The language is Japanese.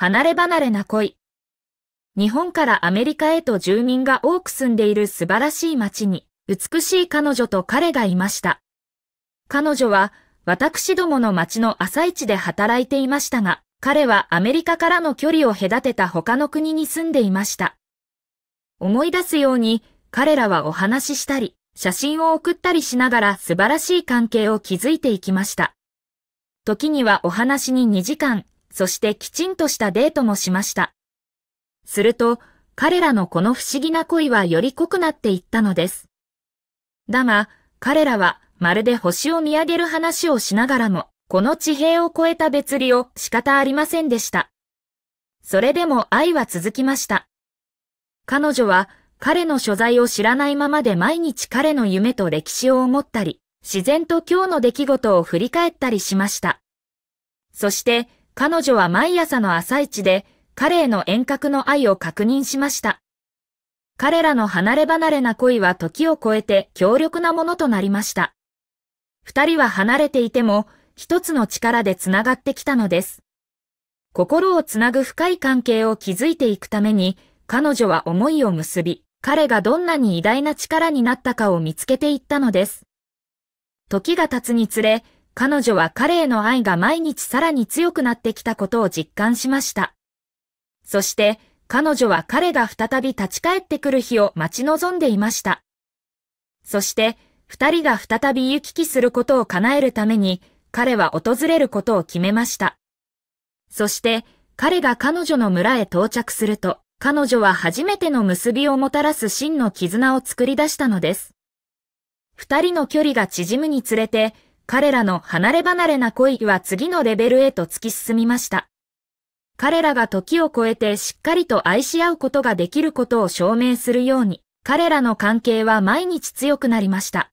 離れ離れな恋。日本からアメリカへと住民が多く住んでいる素晴らしい街に、美しい彼女と彼がいました。彼女は、私どもの町の朝市で働いていましたが、彼はアメリカからの距離を隔てた他の国に住んでいました。思い出すように、彼らはお話ししたり、写真を送ったりしながら素晴らしい関係を築いていきました。時にはお話に2時間、そしてきちんとしたデートもしました。すると、彼らのこの不思議な恋はより濃くなっていったのです。だが、彼らはまるで星を見上げる話をしながらも、この地平を超えた別離を仕方ありませんでした。それでも愛は続きました。彼女は彼の所在を知らないままで毎日彼の夢と歴史を思ったり、自然と今日の出来事を振り返ったりしました。そして彼女は毎朝の朝市で彼への遠隔の愛を確認しました。彼らの離れ離れな恋は時を超えて強力なものとなりました。二人は離れていても一つの力で繋がってきたのです。心をつなぐ深い関係を築いていくために彼女は思いを結び、彼がどんなに偉大な力になったかを見つけていったのです。時が経つにつれ、彼女は彼への愛が毎日さらに強くなってきたことを実感しました。そして、彼女は彼が再び立ち返ってくる日を待ち望んでいました。そして、二人が再び行き来することを叶えるために、彼は訪れることを決めました。そして、彼が彼女の村へ到着すると、彼女は初めての結びをもたらす真の絆を作り出したのです。二人の距離が縮むにつれて、彼らの離れ離れな恋は次のレベルへと突き進みました。彼らが時を超えてしっかりと愛し合うことができることを証明するように、彼らの関係は毎日強くなりました。